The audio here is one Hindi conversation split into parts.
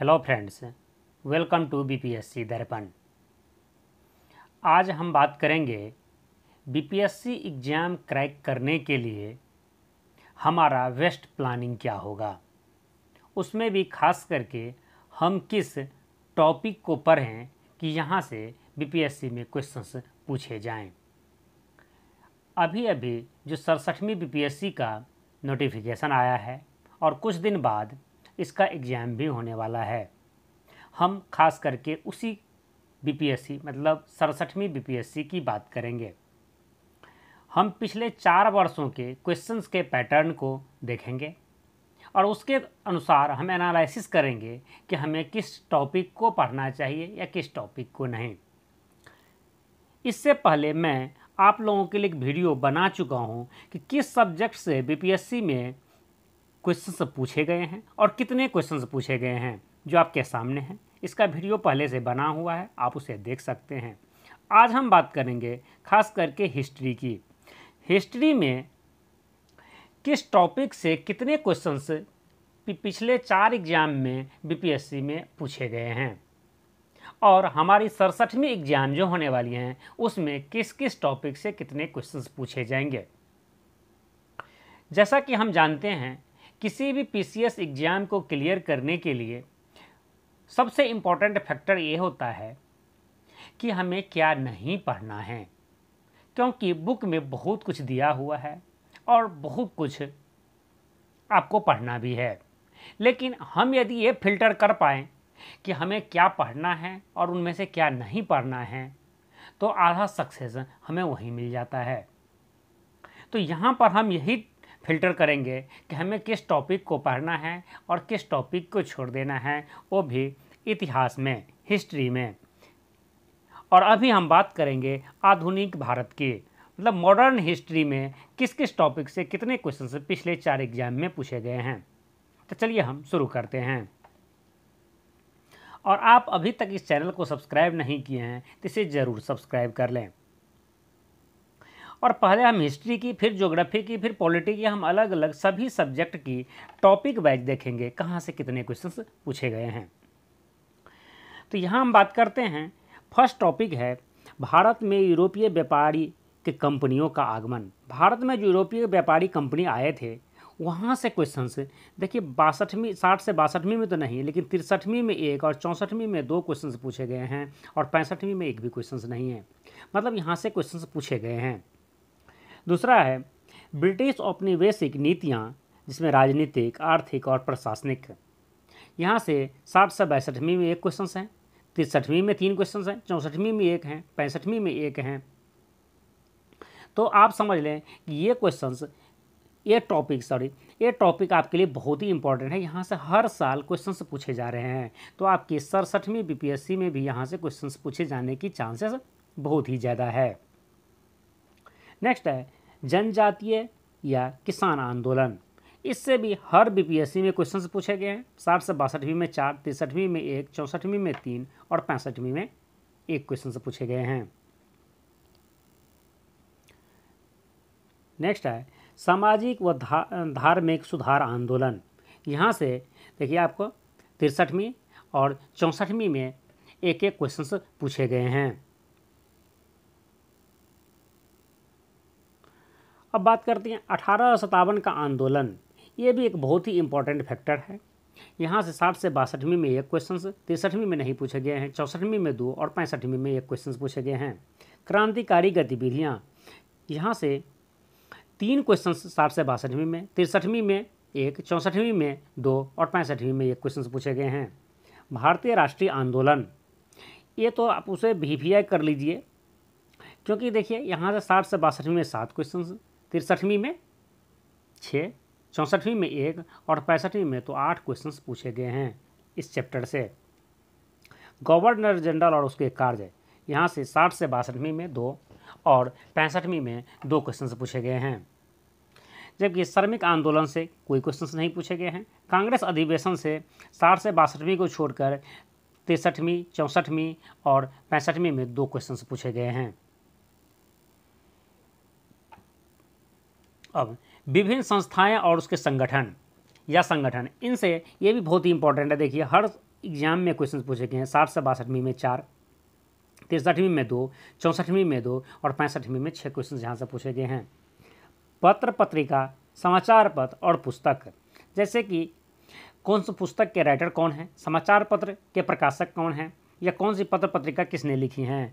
Hello friends welcome to BPSC Darpan आज हम बात करेंगे बीपीएससी एग्ज़ाम क्रैक करने के लिए हमारा वेस्ट प्लानिंग क्या होगा उसमें भी खास करके हम किस टॉपिक को पढ़ें कि यहाँ से बीपीएससी में क्वेश्चंस पूछे जाएं। अभी अभी जो सड़सठवीं बीपीएससी का नोटिफिकेशन आया है और कुछ दिन बाद इसका एग्ज़ाम भी होने वाला है हम खास करके उसी बीपीएससी मतलब सड़सठवीं बीपीएससी की बात करेंगे हम पिछले चार वर्षों के क्वेश्चंस के पैटर्न को देखेंगे और उसके अनुसार हम एनालिसिस करेंगे कि हमें किस टॉपिक को पढ़ना चाहिए या किस टॉपिक को नहीं इससे पहले मैं आप लोगों के लिए एक वीडियो बना चुका हूँ कि किस सब्जेक्ट से बीपीएससी में क्वेश्चन पूछे गए हैं और कितने क्वेश्चन पूछे गए हैं जो आपके सामने हैं इसका वीडियो पहले से बना हुआ है आप उसे देख सकते हैं आज हम बात करेंगे खास करके हिस्ट्री की हिस्ट्री में किस टॉपिक से कितने क्वेश्चंस पिछले चार एग्ज़ाम में बीपीएससी में पूछे गए हैं और हमारी सड़सठवीं एग्ज़ाम जो होने वाली हैं उसमें किस किस टॉपिक से कितने क्वेश्चंस पूछे जाएंगे जैसा कि हम जानते हैं किसी भी पीसीएस एग्ज़ाम को क्लियर करने के लिए सबसे इम्पॉर्टेंट फैक्टर ये होता है कि हमें क्या नहीं पढ़ना है क्योंकि बुक में बहुत कुछ दिया हुआ है और बहुत कुछ आपको पढ़ना भी है लेकिन हम यदि ये फिल्टर कर पाएँ कि हमें क्या पढ़ना है और उनमें से क्या नहीं पढ़ना है तो आधा सक्सेस हमें वहीं मिल जाता है तो यहाँ पर हम यही फिल्टर करेंगे कि हमें किस टॉपिक को पढ़ना है और किस टॉपिक को छोड़ देना है वो भी इतिहास में हिस्ट्री में और अभी हम बात करेंगे आधुनिक भारत की मतलब मॉडर्न हिस्ट्री में किस किस टॉपिक से कितने क्वेश्चन पिछले चार एग्जाम में पूछे गए हैं तो चलिए हम शुरू करते हैं और आप अभी तक इस चैनल को सब्सक्राइब नहीं किए हैं तो इसे ज़रूर सब्सक्राइब कर लें और पहले हम हिस्ट्री की फिर जोग्राफी की फिर पॉलिटी की हम अलग अलग सभी सब्जेक्ट की टॉपिक वाइज देखेंगे कहाँ से कितने क्वेश्चन पूछे गए हैं तो यहाँ हम बात करते हैं फर्स्ट टॉपिक है भारत में यूरोपीय व्यापारी के कंपनियों का आगमन भारत में जो यूरोपीय व्यापारी कंपनी आए थे वहाँ से क्वेश्चन से देखिए बासठवीं साठ से बासठवीं में तो नहीं लेकिन तिरसठवीं में एक और चौंसठवीं में दो क्वेश्चन पूछे गए हैं और पैंसठवीं में एक भी क्वेश्चन नहीं है मतलब यहाँ से क्वेश्चन पूछे गए हैं दूसरा है ब्रिटिश औपनिवेशिक नीतियाँ जिसमें राजनीतिक आर्थिक और प्रशासनिक यहाँ से साठ से बैसठवीं में एक क्वेश्चन हैं तिरसठवीं में तीन क्वेश्चन हैं चौंसठवीं में एक हैं पैंसठवीं में एक हैं तो आप समझ लें कि ये क्वेश्चंस ये टॉपिक सॉरी ये टॉपिक आपके लिए बहुत ही इंपॉर्टेंट है यहाँ से हर साल क्वेश्चंस पूछे जा रहे हैं तो आपकी सड़सठवीं बीपीएससी में भी यहाँ से क्वेश्चंस पूछे जाने की चांसेस बहुत ही ज़्यादा है नेक्स्ट है जनजातीय या किसान आंदोलन इससे भी हर बीपीएससी में क्वेश्चन पूछे गए हैं साठ से बासठवीं में चार तिरसठवीं में एक चौंसठवीं में तीन और पैंसठवीं में एक क्वेश्चन से पूछे गए हैं नेक्स्ट है सामाजिक व धा, धार्मिक सुधार आंदोलन यहाँ से देखिए आपको तिरसठवीं और चौंसठवीं में एक एक क्वेश्चन पूछे गए हैं अब बात करते हैं अठारह का आंदोलन ये भी एक बहुत ही इंपॉर्टेंट फैक्टर है यहाँ से साठ से बासठवीं में एक क्वेश्चन तिरसठवीं में नहीं पूछे गए हैं चौसठवीं में दो और पैंसठवीं में एक क्वेश्चन पूछे गए हैं क्रांतिकारी गतिविधियाँ यहाँ से तीन क्वेश्चन साठ से बासठवीं में तिरसठवीं में एक चौंसठवीं में दो और पैंसठवीं में एक क्वेश्चन पूछे गए हैं भारतीय राष्ट्रीय आंदोलन ये तो आप उसे भी कर लीजिए क्योंकि देखिए यहाँ से साठ से बासठवीं में सात क्वेश्चन तिरसठवीं में छः चौंसठवीं में एक और पैंसठवीं में तो आठ क्वेश्चन पूछे गए हैं इस चैप्टर से गवर्नर जनरल और उसके कार्य यहाँ से साठ से बासठवीं में दो और पैंसठवीं में दो क्वेश्चन पूछे गए हैं जबकि श्रमिक आंदोलन से कोई क्वेश्चन नहीं पूछे गए हैं कांग्रेस अधिवेशन से साठ से बासठवीं को छोड़कर तिरसठवीं चौंसठवीं और पैंसठवीं में दो क्वेश्चन पूछे गए हैं अब विभिन्न संस्थाएं और उसके संगठन या संगठन इनसे ये भी बहुत ही इंपॉर्टेंट है देखिए हर एग्जाम में क्वेश्चन पूछे गए हैं साठ से बासठवीं में चार तिरसठवीं में दो चौंसठवीं में दो और पैंसठवीं में छः क्वेश्चन यहाँ से पूछे गए हैं पत्र पत्रिका समाचार पत्र और पुस्तक जैसे कि कौन से पुस्तक के राइटर कौन है समाचार पत्र के प्रकाशक कौन हैं या कौन सी पत्र पत्रिका किसने लिखी हैं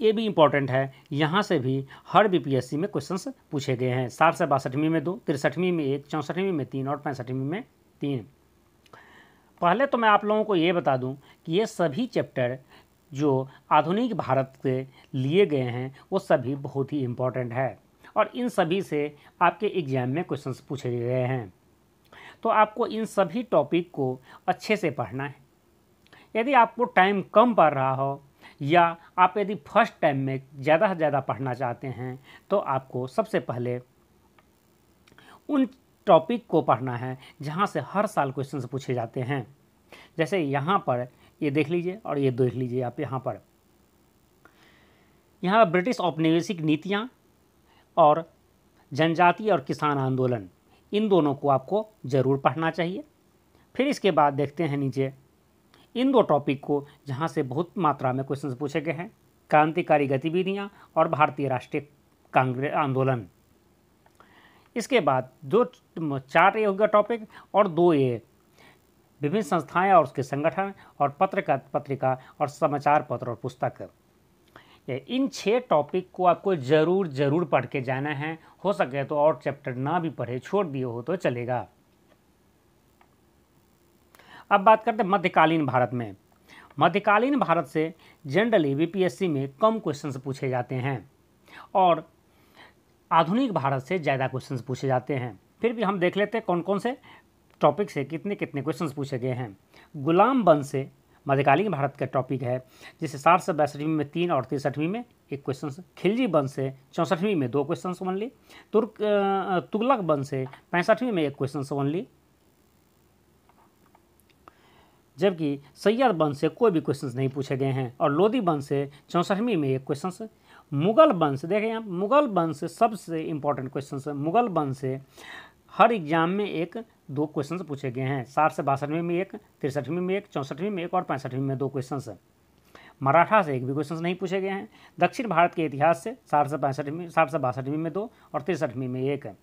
ये भी इंपॉर्टेंट है यहाँ से भी हर बीपीएससी में क्वेश्चंस पूछे गए हैं साठ से बासठवीं में दो तिरसठवीं में एक चौंसठवीं में तीन और पैंसठवीं में तीन पहले तो मैं आप लोगों को ये बता दूँ कि ये सभी चैप्टर जो आधुनिक भारत से लिए गए हैं वो सभी बहुत ही इम्पॉर्टेंट है और इन सभी से आपके एग्जाम में क्वेश्चंस पूछे गए हैं तो आपको इन सभी टॉपिक को अच्छे से पढ़ना है यदि आपको टाइम कम पड़ रहा हो या आप यदि फर्स्ट टाइम में ज़्यादा से ज़्यादा पढ़ना चाहते हैं तो आपको सबसे पहले उन टॉपिक को पढ़ना है जहाँ से हर साल क्वेश्चन पूछे जाते हैं जैसे यहाँ पर ये देख लीजिए और ये देख लीजिए आप यहाँ पर यहाँ ब्रिटिश औपनिवेशिक नीतियाँ और जनजाति और किसान आंदोलन इन दोनों को आपको ज़रूर पढ़ना चाहिए फिर इसके बाद देखते हैं नीचे इन दो टॉपिक को जहाँ से बहुत मात्रा में क्वेश्चन पूछे गए हैं क्रांतिकारी गतिविधियाँ और भारतीय राष्ट्रीय कांग्रेस आंदोलन इसके बाद दो चार ए होगा टॉपिक और दो ए विभिन्न संस्थाएं और उसके संगठन और पत्रकार पत्रिका और समाचार पत्र और पुस्तक इन छः टॉपिक को आपको ज़रूर ज़रूर पढ़ के जाना है हो सके तो और चैप्टर ना भी पढ़े छोड़ दिए हो तो चलेगा अब बात करते हैं मध्यकालीन भारत में मध्यकालीन भारत से जनरली बीपीएससी में कम क्वेश्चन पूछे जाते हैं और आधुनिक भारत से ज़्यादा क्वेश्चन पूछे जाते हैं फिर भी हम देख लेते हैं कौन कौन से टॉपिक से कितने कितने क्वेश्चन पूछे गए हैं गुलाम बन से मध्यकालीन भारत का टॉपिक है जिसे साठ से बैसठवीं में तीन और तिरसठवीं में एक क्वेश्चन खिलजी बन से चौंसठवीं में दो क्वेश्चन बन ली तुर्क तुगलक बन से पैंसठवीं में एक क्वेश्चन ली जबकि सैयद वंश से कोई भी क्वेश्चन नहीं पूछे गए हैं और लोधी वंश से चौंसठवीं में एक क्वेश्चन मुगल वंश देखें आप मुगल वंश से सबसे इम्पोर्टेंट क्वेश्चन मुगल वंश से हर एग्जाम में एक दो क्वेश्चन पूछे गए हैं साठ से बासठवीं में एक तिरसठवीं में एक चौंसठवीं में एक और पैंसठवीं में दो क्वेश्चन मराठा से एक भी क्वेश्चन नहीं पूछे गए हैं दक्षिण भारत के इतिहास से साठ से पैंसठवीं साठ से बासठवीं में दो और तिरसठवीं में एक है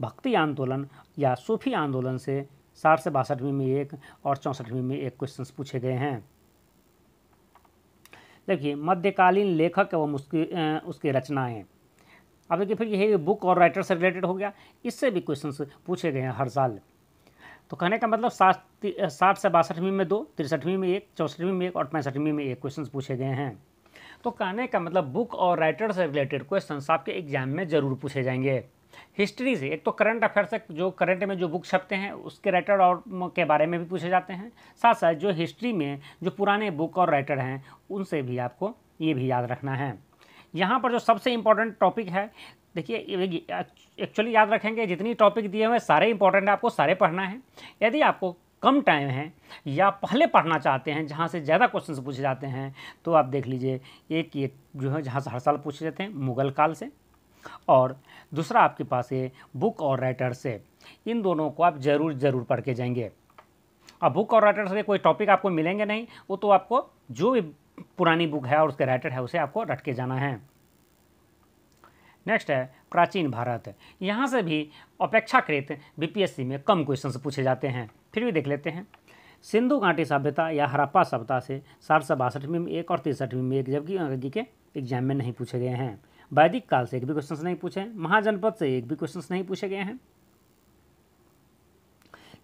भक्ति आंदोलन या सूफी आंदोलन से साठ से बासठवीं में एक और चौंसठवीं में एक क्वेश्चंस पूछे गए हैं देखिए मध्यकालीन लेखक एवं उसकी उसकी रचनाएँ अब देखिए फिर यही बुक और राइटर से रिलेटेड हो गया इससे भी क्वेश्चंस पूछे गए हैं हर साल तो कहने का मतलब साठ साठ से बासठवीं में दो तिरसठवीं में एक चौसठवीं में एक और पैंसठवीं में एक क्वेश्चन पूछे गए हैं तो कहने का मतलब बुक और राइटर से रिलेटेड क्वेश्चन आपके एग्जाम में ज़रूर पूछे जाएंगे हिस्ट्री से एक तो करंट अफेयर से जो करंट में जो बुक छपते हैं उसके राइटर और के बारे में भी पूछे जाते हैं साथ साथ जो हिस्ट्री में जो पुराने बुक और राइटर हैं उनसे भी आपको ये भी याद रखना है यहाँ पर जो सबसे इम्पोर्टेंट टॉपिक है देखिए एक्चुअली याद रखेंगे जितनी टॉपिक दिए हुए सारे इंपॉर्टेंट आपको सारे पढ़ना है यदि आपको कम टाइम है या पहले पढ़ना चाहते हैं जहाँ से ज़्यादा क्वेश्चन पूछे जाते हैं तो आप देख लीजिए एक ये जो है जहाँ से हर साल पूछे जाते हैं मुगल काल से और दूसरा आपके पास है बुक और राइटर से इन दोनों को आप ज़रूर ज़रूर पढ़ के जाएंगे अब बुक और राइटर से कोई टॉपिक आपको मिलेंगे नहीं वो तो आपको जो भी पुरानी बुक है और उसके राइटर है उसे आपको रट के जाना है नेक्स्ट है प्राचीन भारत यहाँ से भी अपेक्षाकृत बीपीएससी में कम क्वेश्चन पूछे जाते हैं फिर भी देख लेते हैं सिंधु घाटी सभ्यता या हरप्पा सभ्यता से सात सौ बासठवीं में एक और तिरसठवीं में एक जबकि अंग्रेजी के एग्जाम में नहीं पूछे गए हैं वैदिक काल से एक भी क्वेश्चन नहीं पूछे महाजनपद से एक भी क्वेश्चन नहीं पूछे गए हैं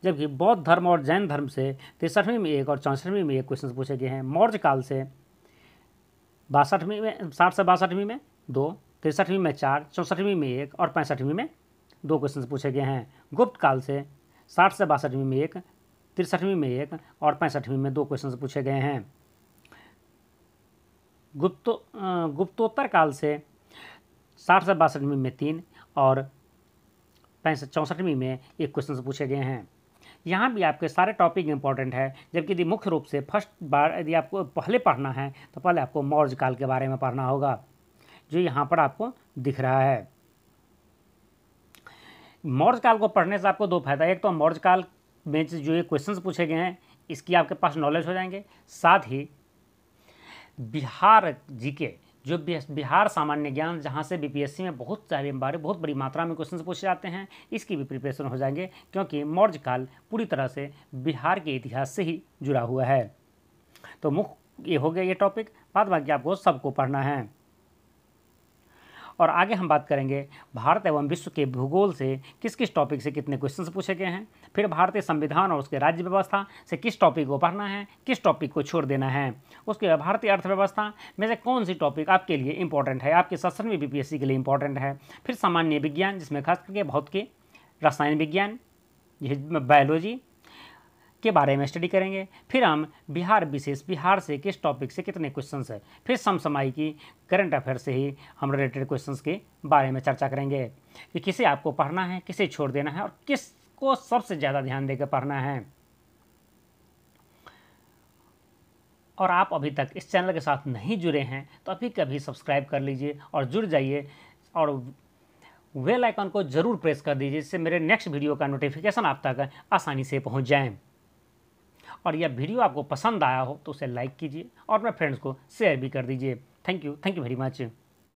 जबकि बौद्ध धर्म और जैन धर्म से तिरसठवीं में एक और चौंसठवीं में एक क्वेश्चन पूछे गए हैं मौर्य काल से बासठवीं में साठ से बासठवीं में दो तिरसठवीं में चार चौंसठवीं में एक और पैंसठवीं में दो क्वेश्चन पूछे गए हैं गुप्त काल से साठ से बासठवीं में एक तिरसठवीं में एक और पैंसठवीं में दो क्वेश्चन पूछे गए हैं गुप्तो गुप्तोत्तर काल से साठ से बासठवीं में तीन और पैंसठ चौंसठवीं में एक क्वेश्चन पूछे गए हैं यहाँ भी आपके सारे टॉपिक इंपॉर्टेंट है जबकि यदि मुख्य रूप से फर्स्ट बार यदि आपको पहले पढ़ना है तो पहले आपको मौर्य काल के बारे में पढ़ना होगा जो यहाँ पर आपको दिख रहा है मौर्य काल को पढ़ने से आपको दो फायदा एक तो मौर्य काल में जो ये क्वेश्चंस पूछे गए हैं इसकी आपके पास नॉलेज हो जाएंगे साथ ही बिहार जी के जो बिहार सामान्य ज्ञान जहाँ से बीपीएससी में बहुत सारे बारे बहुत बड़ी मात्रा में क्वेश्चन पूछे जाते हैं इसकी भी प्रिपरेशन हो जाएंगे क्योंकि मौर्य काल पूरी तरह से बिहार के इतिहास से ही जुड़ा हुआ है तो मुख्य ये हो गया ये टॉपिक बाद बाकी आपको सबको पढ़ना है और आगे हम बात करेंगे भारत एवं विश्व के भूगोल से किस किस टॉपिक से कितने क्वेश्चन पूछे गए हैं फिर भारतीय संविधान और उसके राज्य व्यवस्था से किस टॉपिक को पढ़ना है किस टॉपिक को छोड़ देना है उसके बाद भारतीय अर्थव्यवस्था में से कौन सी टॉपिक आपके लिए इंपॉर्टेंट है आपके सत्रहवीं बी के लिए इंपॉर्टेंट है फिर सामान्य विज्ञान जिसमें खास करके के रसायन विज्ञान बायोलॉजी के बारे में स्टडी करेंगे फिर हम बिहार विशेष बिहार से किस टॉपिक से कितने क्वेश्चंस है फिर समसमाई की करंट अफेयर से ही हम रिलेटेड क्वेश्चंस के बारे में चर्चा करेंगे कि किसे आपको पढ़ना है किसे छोड़ देना है और किस को सबसे ज़्यादा ध्यान देकर पढ़ना है और आप अभी तक इस चैनल के साथ नहीं जुड़े हैं तो अभी कभी सब्सक्राइब कर लीजिए और जुड़ जाइए और वेल आइकन को ज़रूर प्रेस कर दीजिए जिससे मेरे नेक्स्ट वीडियो का नोटिफिकेशन आप तक आसानी से पहुंच जाए और यह वीडियो आपको पसंद आया हो तो उसे लाइक कीजिए और अपने फ्रेंड्स को शेयर भी कर दीजिए thank you thank you very much